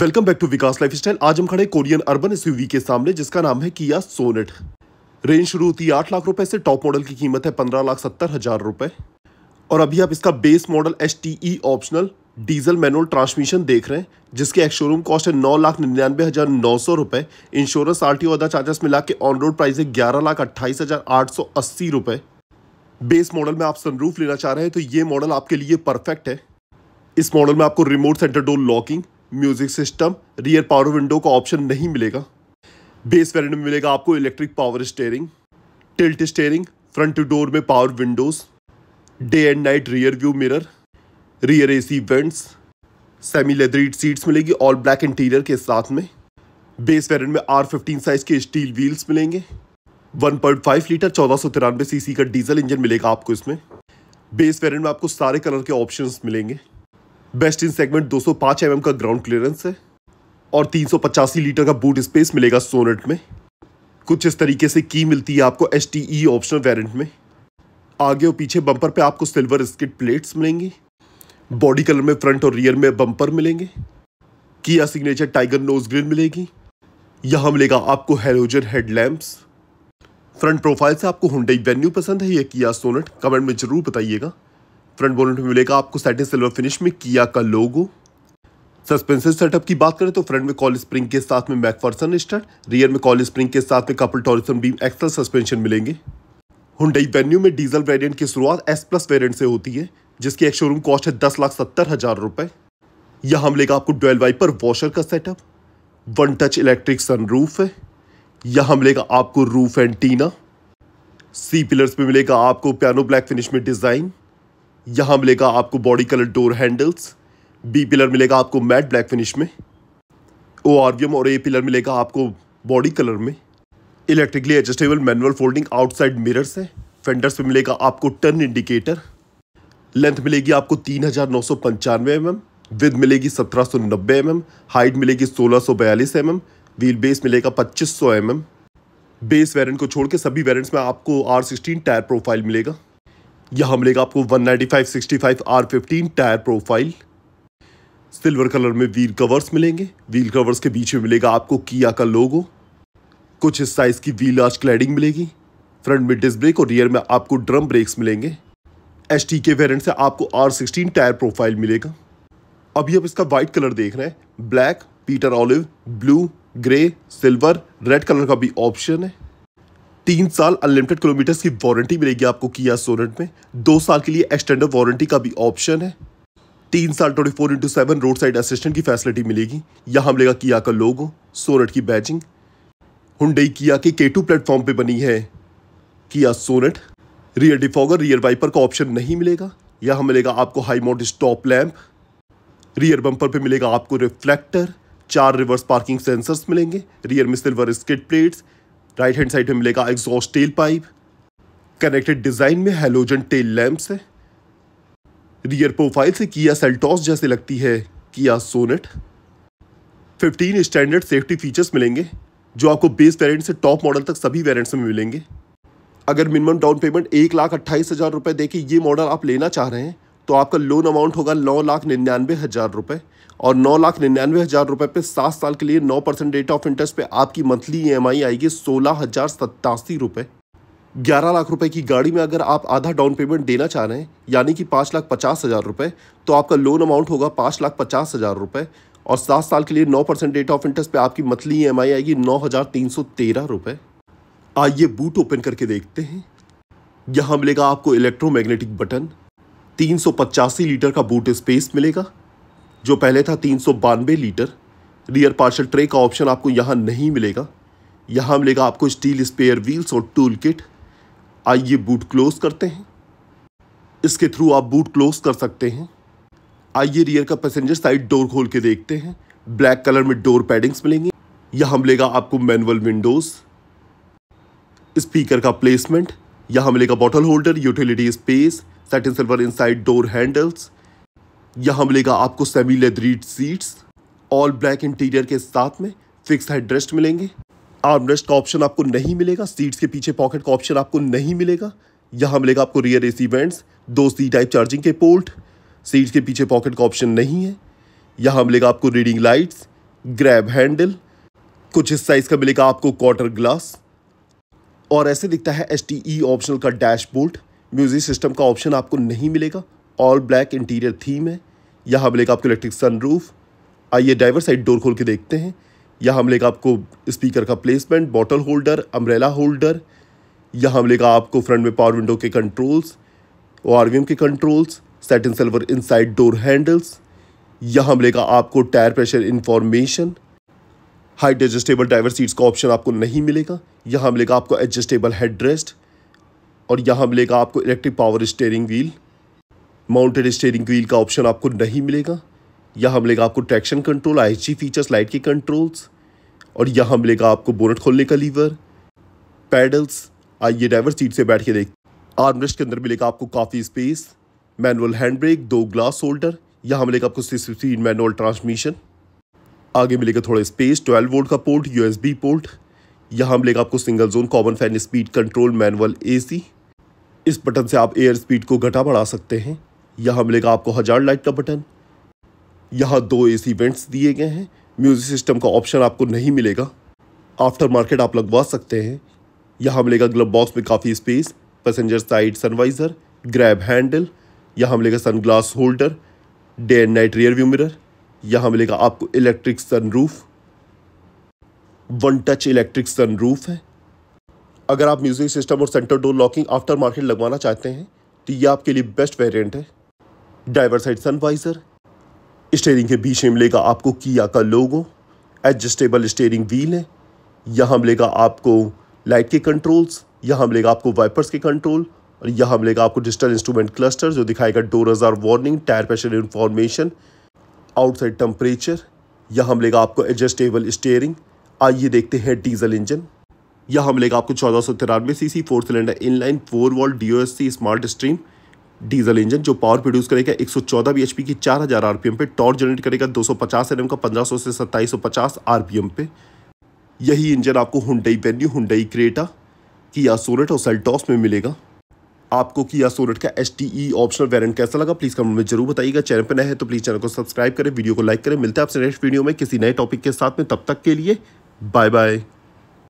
welcome back to Vikas lifestyle आज हम खड़े कोरियन अर्बन एसयूवी के सामने जिसका नाम है किया सोनेट रेंज शुरू होती है आठ लाख रुपए से टॉप मॉडल की कीमत है पंद्रह लाख सत्तर हजार रुपए और अभी आप इसका base model S optional diesel manual transmission देख रहे हैं जिसके एक शोरूम कॉस्ट है नौ लाख निन्यानवे हज़ार नौ सौ रुपये इंश्योरेंस आर टी अदा चार्जेस मिला के ऑन रोड प्राइस है ग्यारह लाख अट्ठाईस हज़ार आठ सौ अस्सी रुपये बेस मॉडल में आप सनरूफ लेना चाह रहे हैं तो ये मॉडल आपके लिए परफेक्ट है इस मॉडल में आपको remote centre door locking music system rear power window का ऑप्शन नहीं मिलेगा बेस वेरिएंट में मिलेगा आपको electric power steering tilt steering front door में power windows day and night rear view mirror rear AC vents semi leathered seats मिलेगी all black interior के साथ में बेस वेरेंट में आर फिफ्टीन साइज़ के स्टील व्हील्स मिलेंगे 1.5 litre चौदह सौ तिरानवे सीसी का डीजल इंजन मिलेगा आपको इसमें बेस वेरेंट में आपको सारे कलर के ऑप्शंस मिलेंगे बेस्ट इन सेगमेंट 205 mm का ग्राउंड क्लियरेंस है और 385 लीटर का बूट स्पेस मिलेगा सोनेट में कुछ इस तरीके से की मिलती है आपको एच ऑप्शनल वेरिएंट में आगे और पीछे बम्पर पे आपको सिल्वर स्किट प्लेट्स मिलेंगी बॉडी कलर में फ्रंट और रियर में बम्पर मिलेंगे Kia signature tiger knows grill मिलेगी यहाँ मिलेगा आपको हेलोजन हेडलैम्प्स फ्रंट प्रोफाइल से आपको हुडई वेन्यू पसंद है या किया सोनट कमेंट में ज़रूर बताइएगा फ्रंट बोनट में मिलेगा आपको सैटिन सिल्वर फिनिश में किया का लोगो सस्पेंसर सेटअप की बात करें तो फ्रंट में कॉल स्प्रिंग के साथ में मैकफर्सन स्टड रियर में कॉल स्प्रिंग के साथ में couple torsion beam axle suspension मिलेंगे हुंडई वेन्यू में डीजल वेरिएंट की शुरुआत एस प्लस वेरिएंट से होती है जिसकी एक शोरूम कॉस्ट है दस लाख सत्तर हज़ार रुपए यहां मिलेगा आपको डुअल वाइपर वॉशर का setup one touch electric sunroof है यहां मिलेगा आपको रूफ एंटीना सी पिलर्स पे मिलेगा आपको पियानो ब्लैक फिनिश में डिज़ाइन यहाँ मिलेगा आपको body colour door handles B pillar मिलेगा आपको मैट ब्लैक फिनिश में ओ आरवीएम और ए पिलर मिलेगा आपको बॉडी कलर में electrically adjustable manual folding outside mirrors है फेंडर्स पे मिलेगा आपको टर्न इंडिकेटर लेंथ मिलेगी आपको तीन हज़ार नौ सौ पंचानवे एम एम विद मिलेगी सत्रह सौ नब्बे एम एम हाइट मिलेगी सोलह सौ बयालीस एम एम व्हील बेस मिलेगा पच्चीस सौ एम एम बेस वेरेंट को छोड़ के सभी वेरेंट्स में आपको आर सिक्सटीन टायर प्रोफाइल मिलेगा यहाँ मिलेगा आपको 195 65 R15 tyre profile silver colour में व्हील कवर्स मिलेंगे व्हील कवर्स के बीच में मिलेगा आपको किया का लोगो कुछ इस साइज़ की व्हील आज क्लैडिंग मिलेगी फ्रंट में डिस्क ब्रेक और रियर में आपको ड्रम ब्रेक्स मिलेंगे एस टी के वेरियंट से आपको आर सिक्सटीन टायर प्रोफाइल मिलेगा अभी आप इसका वाइट कलर देख रहे हैं black pewter olive blue grey silver red colour का भी ऑप्शन है तीन साल अनलिमिटेड किलोमीटर्स की वारंटी मिलेगी आपको किया सोनेट में दो साल के लिए एक्सटेंडर वारंटी का भी ऑप्शन है तीन साल twenty four into seven road side assistant की फैसिलिटी मिलेगी यहाँ मिलेगा किया का लोगो सोनेट की बैजिंग हुडई किया के के टू प्लेटफॉर्म पर बनी है Kia Sonet rear defogger rear wiper का ऑप्शन नहीं मिलेगा यहाँ मिलेगा आपको high mount stop lamp rear bumper पे मिलेगा आपको रिफ्लेक्टर चार रिवर्स पार्किंग सेंसर्स मिलेंगे रियर में silver skid plates right hand side में मिलेगा exhaust tell pipe connected design में हेलोजन टेल लैम्प है रियर प्रोफाइल से किया सेल्टॉस जैसे लगती है Kia sonnet 15 standard safety features मिलेंगे जो आपको बेस वेरिएंट से टॉप मॉडल तक सभी वेरिएंट्स में मिलेंगे अगर मिनिमम डाउन पेमेंट एक लाख अट्ठाईस हज़ार रुपये दे के ये मॉडल आप लेना चाह रहे हैं तो आपका लोन अमाउंट होगा नौ लाख निन्यानवे हज़ार रुपये और नौ लाख निन्यानवे हज़ार रुपये पे सात साल के लिए नौ परसेंट रेट ऑफ इंटरेस्ट पे आपकी मंथली ई e आएगी सोलह हज़ार सत्तासी रुपये ग्यारह लाख रुपये की गाड़ी में अगर आप आधा डाउन पेमेंट देना चाह रहे हैं यानी कि पाँच लाख पचास हज़ार रुपये तो आपका लोन अमाउंट होगा पाँच लाख पचास हज़ार रुपये और सात साल के लिए नौ परसेंट रेट ऑफ इंटरेस्ट पर आपकी मंथली ई e आएगी नौ हज़ार तीन सौ तेरह रुपये आइए बूट ओपन करके देखते हैं यहाँ मिलेगा आपको इलेक्ट्रोमैग्नेटिक बटन तीन लीटर का बूट स्पेस मिलेगा जो पहले था तीन लीटर रियर पार्शल ट्रे का ऑप्शन आपको यहाँ नहीं मिलेगा यहाँ मिलेगा आपको स्टील स्पेयर व्हील्स और टूल किट आइए बूट क्लोज करते हैं इसके थ्रू आप बूट क्लोज कर सकते हैं आइए रियर का पैसेंजर साइड डोर खोल के देखते हैं ब्लैक कलर में डोर पैडिंग्स मिलेंगे यहाँ मिलेगा आपको मैनुअल विंडोज़ स्पीकर का प्लेसमेंट यहाँ मिलेगा bottle holder utility space satin silver inside door handles यहाँ मिलेगा आपको semi leathered seats all black interior के साथ में फिक्स रेस्ट मिलेंगे आर्मरेस्ट का ऑप्शन आपको नहीं मिलेगा सीट्स के पीछे पॉकेट का ऑप्शन आपको नहीं मिलेगा यहाँ मिलेगा आपको रियर एसी वेंट्स दो सी टाइप चार्जिंग के पोर्ट सीट्स के पीछे पॉकेट का ऑप्शन नहीं है यहाँ मिलेगा आपको रीडिंग लाइट्स ग्रैब हैंडल कुछ इस साइज़ का मिलेगा आपको क्वार्टर ग्लास और ऐसे दिखता है एस टी ई ऑप्शनल का डैशबोर्ड म्यूजिक सिस्टम का ऑप्शन आपको नहीं मिलेगा ऑल ब्लैक इंटीरियर थीम है यहाँ मिलेगा आपको इलेक्ट्रिक सनरूफ आइए ड्राइवर साइड डोर खोल के देखते हैं यहाँ मिलेगा आपको स्पीकर का placement bottle holder umbrella holder यहाँ मिलेगा आपको फ्रंट में पावर विंडो के कंट्रोल्स ओ के controls set in silver inside door handles यहाँ मिलेगा आपको tyre pressure information height adjustable driver seats का ऑप्शन आपको नहीं मिलेगा यहाँ मिलेगा आपको एडजस्टेबल हेड रेस्ट और यहाँ मिलेगा आपको electric power steering wheel mounted steering wheel का ऑप्शन आपको नहीं मिलेगा यहाँ मिलेगा आपको ट्रैक्शन कंट्रोल आई फीचर्स लाइट के कंट्रोल्स और यहाँ मिलेगा आपको बोनट खोलने का लीवर पैडल्स आइए ड्राइवर सीट से बैठ के देख आर्मरेस्ट के अंदर मिलेगा आपको काफ़ी स्पेस मैनुअल हैंड ब्रेक दो ग्लास होल्डर यहाँ मिलेगा आपको सिक्स फिफ्टीन मैनुअल ट्रांसमिशन आगे मिलेगा थोड़ा स्पेस ट्वेल्व वोल्ट का पोर्ट यूएसबी पोर्ट यहाँ मिलेगा आपको single zone common fan speed control manual AC इस बटन से आप एयर स्पीड को घटा बढ़ा सकते हैं यहाँ मिलेगा आपको हज़ार लाइट का बटन यहाँ दो एसी वेंट्स दिए गए हैं म्यूज़िक सिस्टम का ऑप्शन आपको नहीं मिलेगा आफ्टर मार्केट आप लगवा सकते हैं यहाँ मिलेगा ग्लब बॉक्स में काफ़ी space passenger side sunvisor grab handle यहाँ मिलेगा sunglass holder day and night rear view mirror यहाँ मिलेगा आपको electric sunroof one touch electric sunroof है अगर आप म्यूज़िक सिस्टम और centre door locking after market लगवाना चाहते हैं तो ये आपके लिए बेस्ट वेरिएंट है ड्राइवर साइड सनवाइज़र स्टेयरिंग के बीच में मिलेगा आपको किया का लोगो एडजस्टेबल स्टेयरिंग व्हील है यहाँ मिलेगा आपको लाइट के कंट्रोल्स यहाँ मिलेगा आपको वाइपर्स के कंट्रोल और यहाँ मिलेगा आपको डिजिटल इंस्ट्रूमेंट क्लस्टर जो दिखाएगा door ajar warning tyre pressure information outside temperature यहाँ मिलेगा आपको एडजस्टेबल स्टेयरिंग आइए देखते हैं डीजल इंजन यहाँ मिलेगा आपको चौदह सौ तिरानवे C C four cylinder inline four valve D smart stream diesel engine जो पावर प्रोड्यूस करेगा 114 पी की 4000 एम पे टॉर्क जनरेट करेगा 250 एम का 1500 से 2750 एम पे यही इंजन आपको Hyundai Venue Hyundai Creta Kia Sonet और सेल्टॉस में मिलेगा आपको किया सोरेट का एस ऑप्शनल वेरियंट कैसा लगा प्लीज़ कमेंट में जरूर बताइएगा चैनल पर नया है तो प्लीज़ चैनल को सब्सक्राइब करें वीडियो को लाइक करें मिलते हैं आपसे नेक्स्ट वीडियो में किसी नए टॉपिक के साथ में तब तक के लिए बाय बाय